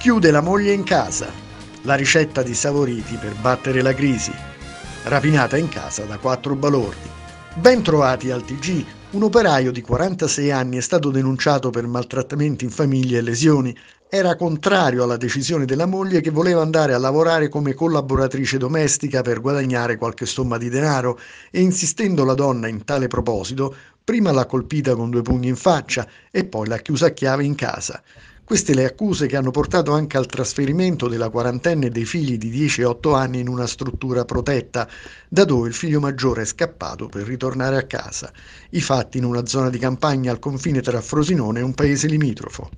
Chiude la moglie in casa, la ricetta di Savoriti per battere la crisi, rapinata in casa da quattro balordi. Bentrovati al TG, un operaio di 46 anni è stato denunciato per maltrattamenti in famiglia e lesioni. Era contrario alla decisione della moglie che voleva andare a lavorare come collaboratrice domestica per guadagnare qualche somma di denaro e insistendo la donna in tale proposito, prima l'ha colpita con due pugni in faccia e poi l'ha chiusa a chiave in casa. Queste le accuse che hanno portato anche al trasferimento della quarantenne dei figli di 10 e 8 anni in una struttura protetta, da dove il figlio maggiore è scappato per ritornare a casa. I fatti in una zona di campagna al confine tra Frosinone e un paese limitrofo.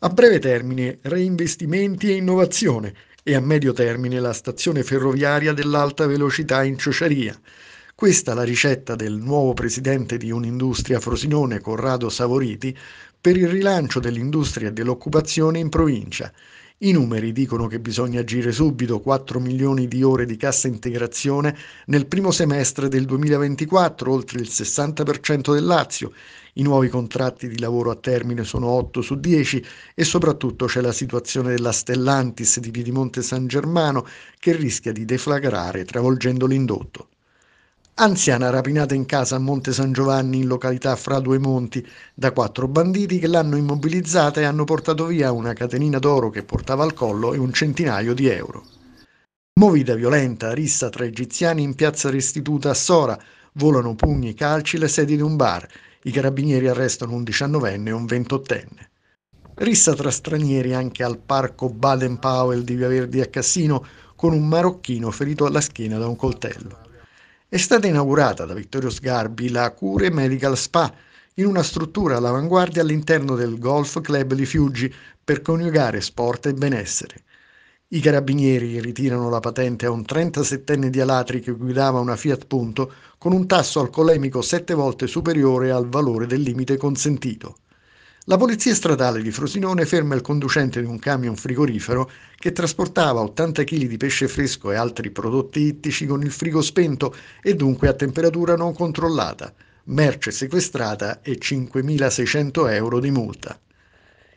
A breve termine reinvestimenti e innovazione e a medio termine la stazione ferroviaria dell'alta velocità in Ciociaria. Questa la ricetta del nuovo presidente di un'industria Frosinone, Corrado Savoriti, per il rilancio dell'industria e dell'occupazione in provincia. I numeri dicono che bisogna agire subito 4 milioni di ore di cassa integrazione nel primo semestre del 2024, oltre il 60% del Lazio. I nuovi contratti di lavoro a termine sono 8 su 10 e soprattutto c'è la situazione della Stellantis di Piedimonte San Germano che rischia di deflagrare travolgendo l'indotto. Anziana rapinata in casa a Monte San Giovanni in località Fra Due Monti da quattro banditi che l'hanno immobilizzata e hanno portato via una catenina d'oro che portava al collo e un centinaio di euro. Movida violenta, rissa tra egiziani in piazza restituta a Sora, volano pugni e calci le sedi di un bar, i carabinieri arrestano un diciannovenne e un ventottenne. Rissa tra stranieri anche al parco Baden-Powell di Via Verdi a Cassino con un marocchino ferito alla schiena da un coltello è stata inaugurata da Vittorio Sgarbi la Cure Medical Spa in una struttura all'avanguardia all'interno del Golf Club di Fiuggi per coniugare sport e benessere. I carabinieri ritirano la patente a un 37enne di Alatri che guidava una Fiat Punto con un tasso alcolemico sette volte superiore al valore del limite consentito. La polizia stradale di Frosinone ferma il conducente di un camion frigorifero che trasportava 80 kg di pesce fresco e altri prodotti ittici con il frigo spento e dunque a temperatura non controllata, merce sequestrata e 5.600 euro di multa.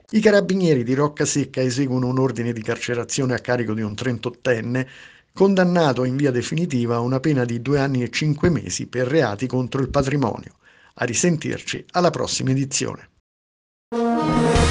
I carabinieri di Roccasecca eseguono un ordine di carcerazione a carico di un 38enne condannato in via definitiva a una pena di due anni e cinque mesi per reati contro il patrimonio. A risentirci alla prossima edizione. Música